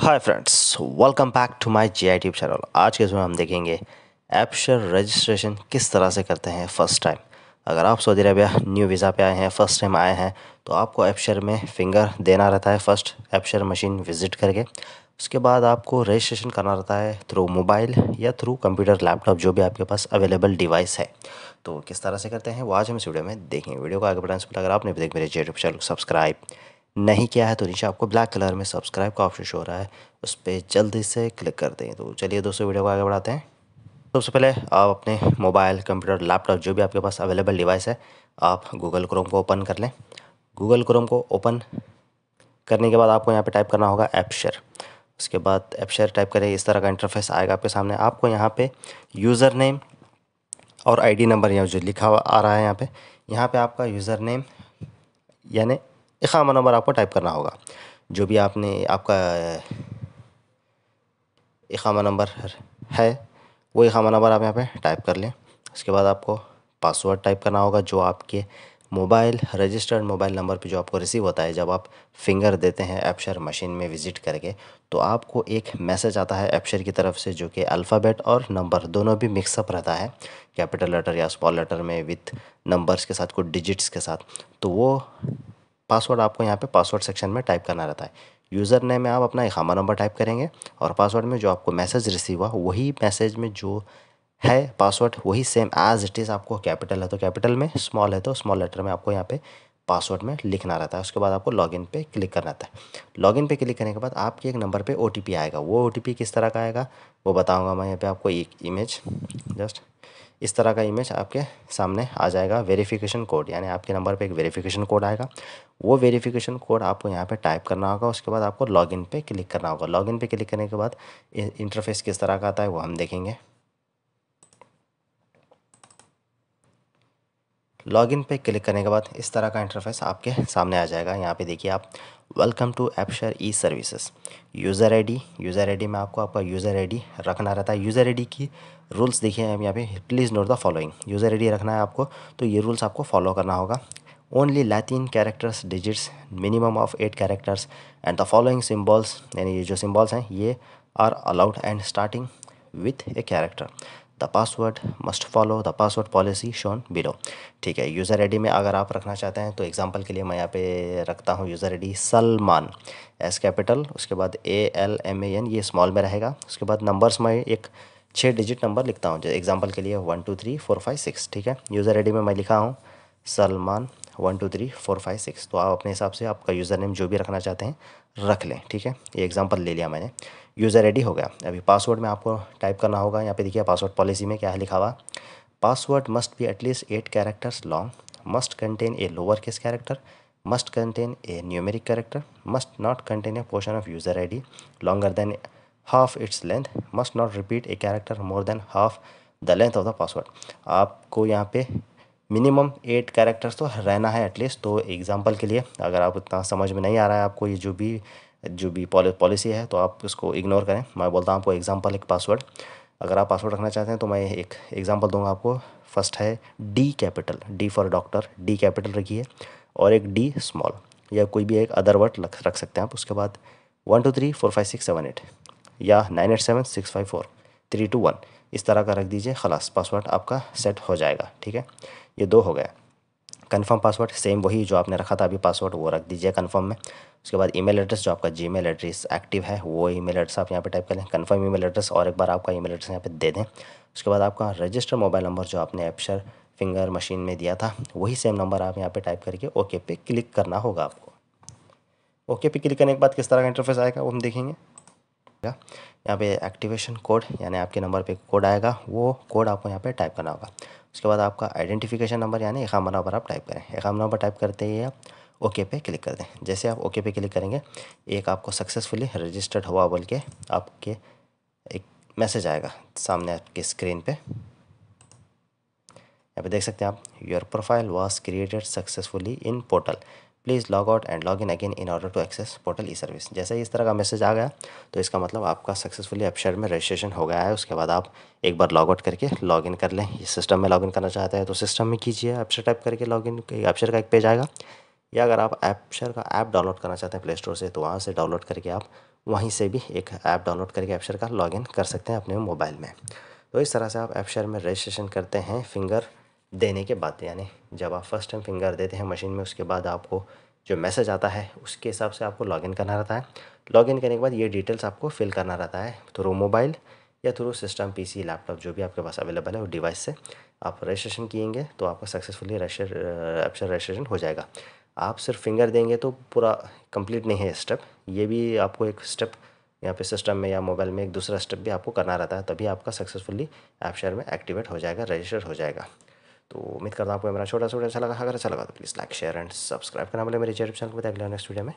hi friends welcome back to my YouTube channel आज के समय हम देखेंगे एप्शर रजिस्ट्रेशन किस तरह से करते हैं फ़र्स्ट टाइम अगर आप सऊदी अरबिया न्यू वीज़ा पे आए हैं फ़र्स्ट टाइम आए हैं तो आपको एप्शर में फिंगर देना रहता है फ़र्स्ट एप्शर मशीन विज़िट करके उसके बाद आपको रजिस्ट्रेशन करना रहता है थ्रू मोबाइल या थ्रू कंप्यूटर लैपटॉप जो भी आपके पास अवेलेबल डिवाइस है तो किस तरह से करते हैं वो आज हम इस वीडियो में देखेंगे वीडियो को आगे बढ़ाने से पहले अगर आपने भी तक मेरे यूट्यूब चैनल को सब्सक्राइब नहीं किया है तो नीचे आपको ब्लैक कलर में सब्सक्राइब का ऑप्शन शो हो रहा है उस पर जल्दी से क्लिक कर दें तो चलिए दोस्तों वीडियो को आगे बढ़ाते हैं तो सबसे पहले आप अपने मोबाइल कंप्यूटर लैपटॉप जो भी आपके पास अवेलेबल डिवाइस है आप गूगल क्रोम को ओपन कर लें गूगल क्रोम को ओपन करने के बाद आपको यहाँ पे टाइप करना होगा एप्शर उसके बाद एप्शर टाइप करें इस तरह का इंटरफेस आएगा आपके सामने आपको यहाँ पे यूज़र नेम और आईडी नंबर यहाँ जो लिखा हुआ आ रहा है यहाँ पे यहाँ पे आपका यूज़र नेम यानी इकामा नंबर आपको टाइप करना होगा जो भी आपने आपका इकामा नंबर है वो इकामा नंबर आप यहाँ पे टाइप कर लें उसके बाद आपको पासवर्ड टाइप करना होगा जो आपके मोबाइल रजिस्टर्ड मोबाइल नंबर पे जो आपको रिसीव होता है जब आप फिंगर देते हैं एप्शर मशीन में विज़िट करके तो आपको एक मैसेज आता है एप्शर की तरफ से जो कि अल्फ़ाबेट और नंबर दोनों भी मिक्सअप रहता है कैपिटल लेटर या स्मॉल लेटर में विथ नंबर्स के साथ कुछ डिजिट्स के साथ तो वो पासवर्ड आपको यहाँ पे पासवर्ड सेक्शन में टाइप करना रहता है यूज़र नेम में आप अपना इकामा नंबर टाइप करेंगे और पासवर्ड में जो आपको मैसेज रिसीव हुआ वही मैसेज में जो है पासवर्ड वही सेम एज इट इज़ आपको कैपिटल है तो कैपिटल में स्मॉल है तो स्मॉल लेटर में आपको यहाँ पे पासवर्ड में लिखना रहता है उसके बाद आपको लॉगिन पे क्लिक करना रहता है लॉगिन पे क्लिक करने के बाद आपके एक नंबर पे ओ आएगा वो ओ किस तरह का आएगा वो बताऊँगा मैं यहाँ पर आपको एक इमेज जस्ट इस तरह का इमेज आपके सामने आ जाएगा वेरिफिकेशन कोड यानी आपके नंबर पे एक वेरिफिकेशन कोड आएगा वो वेरिफिकेशन कोड आपको यहाँ पे टाइप करना होगा उसके बाद आपको लॉगिन पे क्लिक करना होगा लॉगिन पे क्लिक करने के बाद इंटरफेस किस तरह का आता है वो हम देखेंगे लॉगिन पे क्लिक करने के बाद इस तरह का इंटरफेस आपके सामने आ जाएगा यहाँ पे देखिए आप वेलकम टू एपशर e services user ID user ID में आपको आपका यूज़र आईडी रखना रहता है यूज़र आईडी की रूल्स देखिए हम यहाँ पे please note the following user ID रखना है आपको तो ये रूल्स आपको फॉलो करना होगा only Latin characters digits minimum of eight characters and the following symbols यानी ये जो सिम्बॉल्स हैं ये are allowed and starting with a character the password must follow the password policy shown below ठीक है यूज़र आई में अगर आप रखना चाहते हैं तो एग्जांपल के लिए मैं यहाँ पे रखता हूँ user I Salman S capital उसके बाद A L M A N ये स्मॉल में रहेगा उसके बाद नंबर्स मैं एक छः डिजिट नंबर लिखता हूँ जैसे एग्जाम्पल के लिए one two three four five six ठीक है यूज़र आई में मैं लिखा हूँ Salman one two three four five six तो आप अपने हिसाब से आपका यूज़र नेम जो भी रखना चाहते हैं रख लें ठीक है ये एग्जांपल ले लिया मैंने यूज़र रेडी हो गया अभी पासवर्ड में आपको टाइप करना होगा यहाँ पे देखिए पासवर्ड पॉलिसी में क्या है लिखा हुआ password must be at least eight characters long must contain a lower case character contain a numeric character must not contain a portion of user I D longer than half its length must not repeat a character more than half the length of the password आपको यहाँ पे minimum eight characters तो रहना है at least तो example के लिए अगर आप इतना समझ में नहीं आ रहा है आपको ये जो भी जो भी पॉलिसी है तो आप इसको इग्नोर करें मैं बोलता हूँ आपको एग्ज़ाम्पल एक पासवर्ड अगर आप पासवर्ड रखना चाहते हैं तो मैं एक एग्ज़ाम्पल दूंगा आपको फर्स्ट है D capital D for doctor D capital रखिए और एक डी स्मॉल या कोई भी एक अदर वर्ड रख सकते हैं आप उसके बाद one two three four five six seven eight या nine eight seven six five four three two one इस तरह का रख दीजिए खलास पासवर्ड आपका सेट हो जाएगा ठीक है ये दो हो गया कन्फर्म पासवर्ड सेम वही जो आपने रखा था अभी पासवर्ड वो रख दीजिए कन्फर्म में उसके बाद ईमेल एड्रेस जो आपका जी एड्रेस एक्टिव है वो ईमेल एड्रेस आप यहाँ पे टाइप करें कन्फर्म ईमेल एड्रेस और एक बार आपका ईमेल एड्रेस यहाँ पे दे दें उसके बाद आपका रजिस्टर मोबाइल नंबर जो आपने एप्शर फिंगर मशीन में दिया था वही सेम नंबर आप यहाँ पे टाइप करके ओके पे क्लिक करना होगा आपको ओके पे क्लिक करने के बाद किस तरह का इंटरफेस आएगा वो हम देखेंगे यहाँ पे एक्टिवेशन कोड यानी आपके नंबर पे कोड आएगा वो कोड आपको यहाँ पे टाइप करना होगा उसके बाद आपका आइडेंटिफिकेशन नंबर यानी एकाम नंबर आप टाइप करें एकाम नंबर टाइप करते ही आप ओके पे क्लिक कर दें जैसे आप ओके पे क्लिक करेंगे एक आपको सक्सेसफुली रजिस्टर्ड हुआ बोल के आपके एक मैसेज आएगा सामने आपकी स्क्रीन पे यहाँ पे देख सकते हैं आप your profile was created successfully in portal please log out and log in again in order to access portal e service जैसे इस तरह का मैसेज आ गया तो इसका मतलब आपका सक्सेसफुली अपशेयर में रजिस्ट्रेशन हो गया है उसके बाद आप एक बार लॉग आउट करके लॉग इन कर लें सिस्टम में लॉग इन करना चाहते हैं तो सिस्टम में कीजिए अपशेयर टाइप करके लॉग इन अपशेयर का एक पेज आएगा या अगर आप एपशर का ऐप डाउनलोड करना चाहते हैं प्ले स्टोर से तो वहाँ से डाउनलोड करके आप वहीं से भी एक ऐप डाउनलोड करके ऐपशर का इन कर सकते हैं अपने मोबाइल में तो इस तरह से आप एपशर में रजिस्ट्रेशन करते हैं फिंगर देने के बाद यानी जब आप फर्स्ट टाइम फिंगर देते हैं मशीन में उसके बाद आपको जो मैसेज आता है उसके हिसाब से आपको लॉगिन करना रहता है लॉगिन करने के बाद ये डिटेल्स आपको फिल करना रहता है थ्रू मोबाइल या थ्रू सिस्टम पीसी लैपटॉप जो भी आपके पास अवेलेबल है उस डिवाइस से आप रजिस्ट्रेशन किएंगे तो आपका सक्सेसफुली रजिस्टर रजिस्ट्रेशन हो जाएगा आप सिर्फ फिंगर देंगे तो पूरा कंप्लीट नहीं है स्टेप ये भी आपको एक स्टेप यहाँ पे सिस्टम में या मोबाइल में एक दूसरा स्टेप भी आपको करना रहता है तभी आपका सक्सेसफुली ऐप शेयर में एक्टिवेट हो जाएगा रजिस्टर हो जाएगा तो उम्मीद करता हूँ आपको मेरा छोटा छोटा अच्छा लगा अगर अच्छा लगा तो please like share and subscribe करना बोले मेरे चैनल को बताया अगले नेक्स्ट वीडियो में